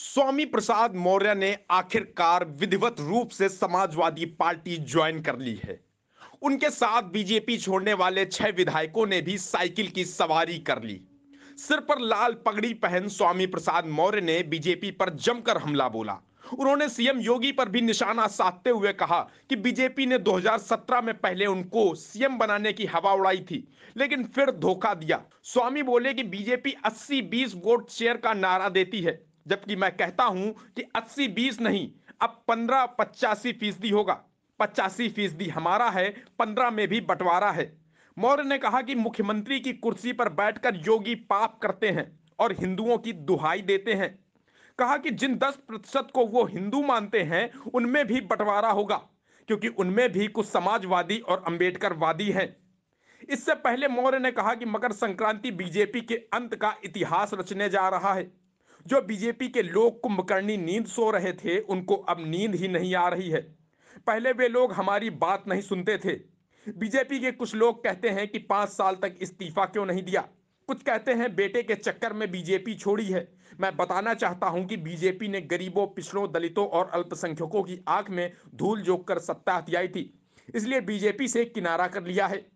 स्वामी प्रसाद मौर्य ने आखिरकार विधिवत रूप से समाजवादी पार्टी ज्वाइन कर ली है उनके साथ बीजेपी छोड़ने वाले छह विधायकों ने भी साइकिल की सवारी कर ली सिर पर लाल पगड़ी पहन स्वामी प्रसाद मौर्य ने बीजेपी पर जमकर हमला बोला उन्होंने सीएम योगी पर भी निशाना साधते हुए कहा कि बीजेपी ने 2017 में पहले उनको सीएम बनाने की हवा उड़ाई थी लेकिन फिर धोखा दिया स्वामी बोले कि बीजेपी 80-20 वोट शेयर का नारा देती है जबकि मैं कहता हूं कि 80 बीस नहीं अब 15 पचासी फीसदी होगा पचासी फीसदी हमारा है पंद्रह में भी बंटवारा है मौर्य ने कहा कि मुख्यमंत्री की कुर्सी पर बैठकर योगी पाप करते हैं और हिंदुओं की दुहाई देते हैं कहा कि जिन दस प्रतिशत को वो हिंदू मानते हैं उनमें भी बंटवारा होगा क्योंकि उनमें भी कुछ समाजवादी और अंबेडकरवादी हैं इससे पहले मौर्य ने कहा कि मकर संक्रांति बीजेपी के अंत का इतिहास रचने जा रहा है जो बीजेपी के लोग कुंभकर्णी नींद सो रहे थे उनको अब नींद ही नहीं आ रही है पहले वे लोग हमारी बात नहीं सुनते थे बीजेपी के कुछ लोग कहते हैं कि पांच साल तक इस्तीफा क्यों नहीं दिया कुछ कहते हैं बेटे के चक्कर में बीजेपी छोड़ी है मैं बताना चाहता हूं कि बीजेपी ने गरीबों पिछड़ों दलितों और अल्पसंख्यकों की आंख में धूल झोंक कर सत्ता हथियाई थी इसलिए बीजेपी से किनारा कर लिया है